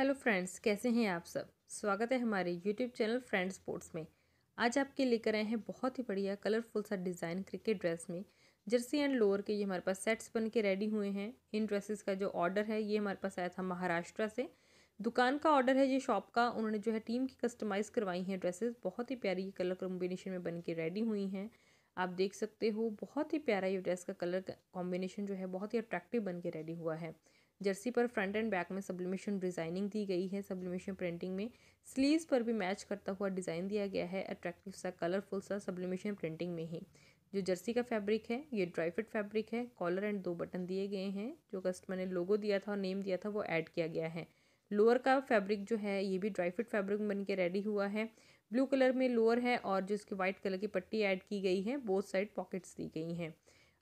hello friends कैसे हैं आप सब स्वागत है हमारे यूट्यूब चैनल फ्रेंड स्पोर्ट्स में आज आपके लेकर आए हैं बहुत ही बढ़िया कलरफुल सा डिज़ाइन क्रिकेट ड्रेस में जर्सी एंड लोअर के ये हमारे पास सेट्स बन के रेडी हुए हैं इन ड्रेसेस का जो ऑर्डर है ये हमारे पास आया था महाराष्ट्र से दुकान का ऑर्डर है ये शॉप का उन्होंने जो है टीम की कस्टमाइज़ करवाई हैं ड्रेसेस बहुत ही प्यारी कलर कॉम्बिनेशन में बन के रेडी हुई हैं आप देख सकते हो बहुत ही प्यारा ये ड्रेस का कलर कॉम्बिनेशन जो है बहुत ही अट्रैक्टिव बन के रेडी हुआ है जर्सी पर फ्रंट एंड बैक में सब्लिमेशन डिज़ाइनिंग दी गई है सब्लिमेशन प्रिंटिंग में स्लीव्स पर भी मैच करता हुआ डिज़ाइन दिया गया है अट्रैक्टिव सा कलरफुल सा सब्लिमेशन प्रिंटिंग में ही जो जर्सी का फैब्रिक है ये ड्राई फिट फैब्रिक है कॉलर एंड दो बटन दिए गए हैं जो कस्टमर ने लोगो दिया था और नेम दिया था वो ऐड किया गया है लोअर का फैब्रिक जो है ये भी ड्राई फिट फैब्रिक बन के रेडी हुआ है ब्लू कलर में लोअर है और जो इसकी वाइट कलर की पट्टी ऐड की गई है बोथ साइड पॉकेट्स दी गई हैं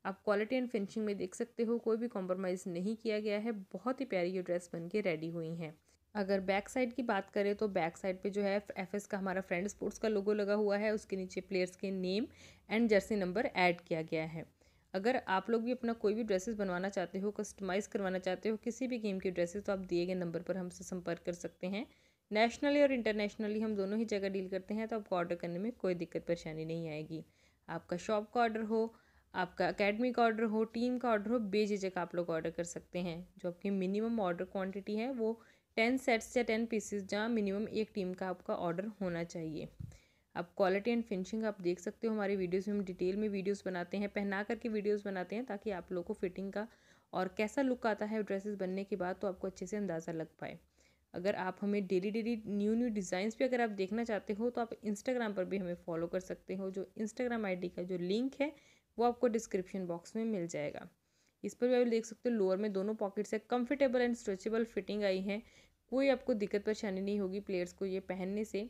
आप क्वालिटी एंड फिनिशिंग में देख सकते हो कोई भी कॉम्प्रोमाइज़ नहीं किया गया है बहुत ही प्यारी ये ड्रेस बन के रेडी हुई हैं अगर बैक साइड की बात करें तो बैक साइड पे जो है एफ का हमारा फ्रेंड स्पोर्ट्स का लोगो लगा हुआ है उसके नीचे प्लेयर्स के name and jersey number add किया गया है अगर आप लोग भी अपना कोई भी ड्रेसेस बनवाना चाहते हो कस्टमाइज़ करवाना चाहते हो किसी भी गेम की ड्रेसेस तो आप दिए गए नंबर पर हमसे संपर्क कर सकते हैं नेशनली और इंटरनेशनली हम दोनों ही जगह डील करते हैं तो आपको ऑर्डर करने में कोई दिक्कत परेशानी नहीं आएगी आपका शॉप का ऑर्डर हो आपका अकेडमी का ऑर्डर हो टीम का ऑर्डर हो बेझिझक आप लोग ऑर्डर कर सकते हैं जो आपकी मिनिमम ऑर्डर क्वांटिटी है वो टेन सेट्स या टेन पीसेस जहाँ मिनिमम एक टीम का आपका ऑर्डर होना चाहिए आप क्वालिटी एंड फिनिशिंग आप देख सकते हो हमारे वीडियोज में हम डिटेल में वीडियोज़ बनाते हैं पहना करके वीडियोज़ बनाते हैं ताकि आप लोग को फिटिंग का और कैसा लुक आता है ड्रेसेस बनने के बाद तो आपको अच्छे से अंदाज़ा लग पाए अगर आप हमें daily daily new new designs भी अगर आप देखना चाहते हो तो आप इंस्टाग्राम पर भी हमें फॉलो कर सकते हो जो इंस्टाग्राम आईडी का जो लिंक है वो आपको डिस्क्रिप्शन बॉक्स में मिल जाएगा इस पर भी आप देख सकते हो लोअर में दोनों पॉकेट्स है कंफर्टेबल एंड स्ट्रेचेबल फिटिंग आई है कोई आपको दिक्कत परेशानी नहीं होगी प्लेयर्स को ये पहनने से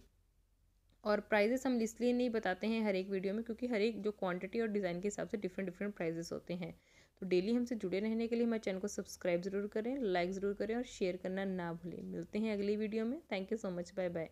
और प्राइजेस हम इसलिए नहीं बताते हैं हर एक वीडियो में क्योंकि हर एक जो क्वांटिटी और डिज़ाइन के हिसाब से डिफरेंट डिफरेंट प्राइजेस होते हैं तो डेली हमसे जुड़े रहने के लिए हमारे चैनल को सब्सक्राइब ज़रूर करें लाइक ज़रूर करें और शेयर करना ना भूलें मिलते हैं अगली वीडियो में thank you so much bye bye